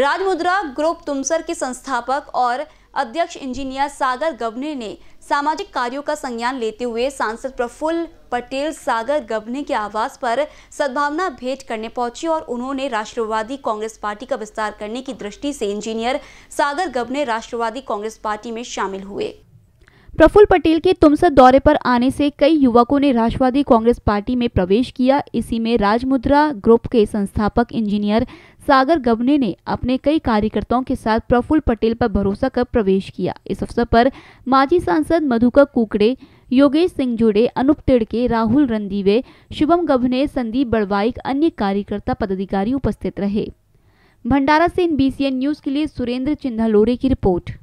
राजमुद्रा group Tumsar के संस्थापक और अध्यक्ष इंजीनियर सागर गवने ने सामाजिक कार्यों का संज्ञान लेते हुए सांसद प्रफुल्ल पटेल सागर गवने के आवास पर सद्भावना भेंट करने पहुंचे और उन्होंने राष्ट्रवादी कांग्रेस पार्टी का विस्तार करने की दृष्टि से इंजीनियर सागर गवने राष्ट्रवादी कांग्रेस पार्टी में शामिल हुए प्रफुल्ल पटेल के तुमसद दौरे पर आने से कई युवकों ने राष्ट्रवादी कांग्रेस पार्टी में प्रवेश किया इसी में राजमुद्रा ग्रुप के संस्थापक इंजीनियर सागर गवने ने अपने कई कार्यकर्ताओं के साथ प्रफुल्ल पटेल पर भरोसा कर प्रवेश किया इस अवसर पर माजी सांसद मधुकर कुकड़े योगेश सिंह जुड़े अनुप तिड़के राहुल रंदीवे शुभम गभने संदीप बड़वाईक अन्य कार्यकर्ता पदाधिकारी उपस्थित रहे भंडारा से इन बीसीएन न्यूज के लिए सुरेंद्र चिन्हलोरे की रिपोर्ट